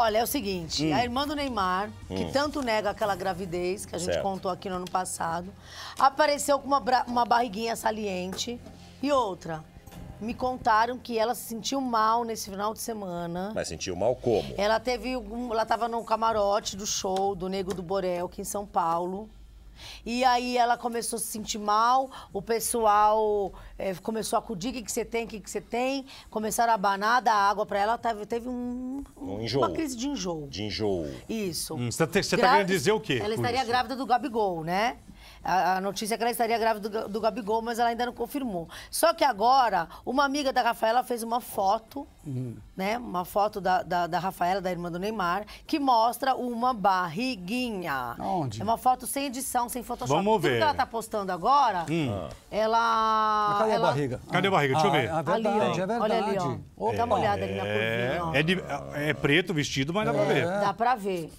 Olha, é o seguinte, hum. a irmã do Neymar, hum. que tanto nega aquela gravidez que a gente certo. contou aqui no ano passado, apareceu com uma, uma barriguinha saliente e outra. Me contaram que ela se sentiu mal nesse final de semana. Mas sentiu mal como? Ela teve. Ela tava no camarote do show do Nego do Borel, aqui em São Paulo. E aí ela começou a se sentir mal, o pessoal é, começou a acudir, o que, que você tem, o que, que você tem. Começaram a banar da água para ela, teve, teve um, um uma crise de enjoo. De enjoo. Isso. Hum, você está tá querendo dizer o quê? Ela estaria isso? grávida do Gabigol, né? A, a notícia é que ela estaria grávida do, do, Gabigol, mas ela ainda não confirmou. Só que agora, uma amiga da Rafaela fez uma foto, uhum. né? Uma foto da, da, da, Rafaela, da irmã do Neymar, que mostra uma barriguinha. Onde? É uma foto sem edição, sem Photoshop. Vamos ver. Tudo que ela tá postando agora, hum. Ah. ela... cadê ela... a barriga? Cadê a ah. barriga? Deixa ah, eu ver. É verdade, ali, ó. é verdade. Olha ali, ó. Dá uma é. olhada ali na curvinha, é, ó. É, de, é preto vestido, mas dá pra é. ver. Dá pra ver.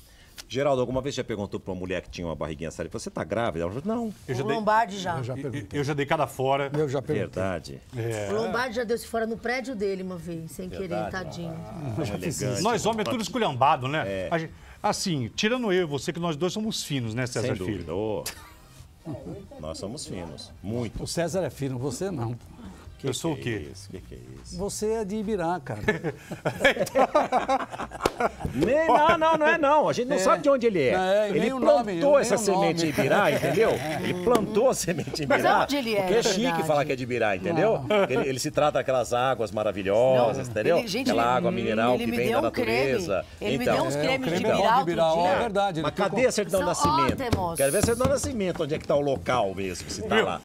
Geraldo, alguma vez já perguntou para uma mulher que tinha uma barriguinha saliva, você tá grávida? Ela falou, não. Eu já dei... Lombardi já. Eu já, eu já dei cada fora. Eu já perguntei. Verdade. É. O Lombardi já deu-se fora no prédio dele uma vez, sem Verdade. querer, tadinho. Ah, é elegante. Nós né? homens é tudo esculhambado, né? É. Gente, assim, tirando eu e você, que nós dois somos finos, né, César sem Filho? Dúvida. Oh. Nós somos finos, muito. O César é fino, você não. Que eu sou que o quê? É isso? Que que é isso? Você é de Ibirá, cara. não, não, não é não. A gente não é. sabe de onde ele é. é ele plantou nome, essa semente em Ibirá, entendeu? Ele plantou a semente em Ibirá. Mas onde ele é? Porque é chique verdade. falar que é de Ibirá, entendeu? Ele, ele, se trata daquelas águas maravilhosas, não, entendeu? Ele, gente, Aquela água hum, mineral que vem da natureza. Um ele então, me deu então, uns é, cremes creme de Ibirá outro dia. É verdade. Mas cadê a certidão nascimento? Quero ver a certidão é nascimento, onde é que está o local mesmo, se está lá.